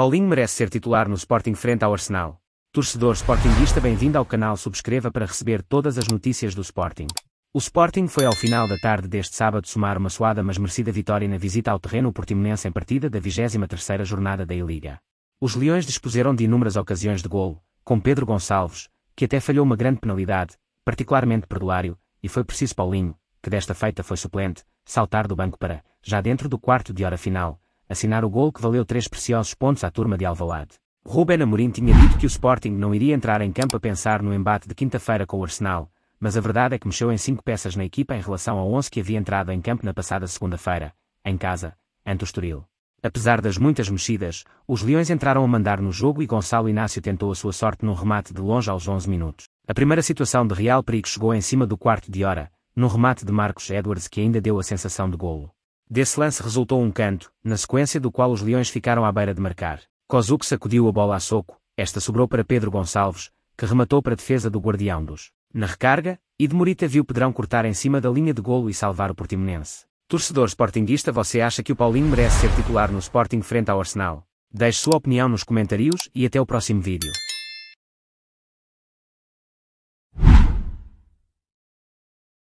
Paulinho merece ser titular no Sporting frente ao Arsenal. Torcedor Sportingista bem-vindo ao canal subscreva para receber todas as notícias do Sporting. O Sporting foi ao final da tarde deste sábado somar uma suada mas merecida vitória na visita ao terreno portimonense em partida da 23ª jornada da liga Os Leões dispuseram de inúmeras ocasiões de golo, com Pedro Gonçalves, que até falhou uma grande penalidade, particularmente perdulário, e foi preciso Paulinho, que desta feita foi suplente, saltar do banco para, já dentro do quarto de hora final, assinar o gol que valeu três preciosos pontos à turma de Alvalade. Ruben Amorim tinha dito que o Sporting não iria entrar em campo a pensar no embate de quinta-feira com o Arsenal, mas a verdade é que mexeu em cinco peças na equipa em relação ao 11 que havia entrado em campo na passada segunda-feira, em casa, ante o Estoril. Apesar das muitas mexidas, os Leões entraram a mandar no jogo e Gonçalo Inácio tentou a sua sorte num remate de longe aos 11 minutos. A primeira situação de real perigo chegou em cima do quarto de hora, num remate de Marcos Edwards que ainda deu a sensação de golo. Desse lance resultou um canto, na sequência do qual os Leões ficaram à beira de marcar. Kozuke sacudiu a bola a soco, esta sobrou para Pedro Gonçalves, que rematou para a defesa do guardião dos. Na recarga, e viu Pedrão cortar em cima da linha de golo e salvar o portimonense. Torcedor sportinguista você acha que o Paulinho merece ser titular no Sporting frente ao Arsenal? Deixe sua opinião nos comentários e até o próximo vídeo.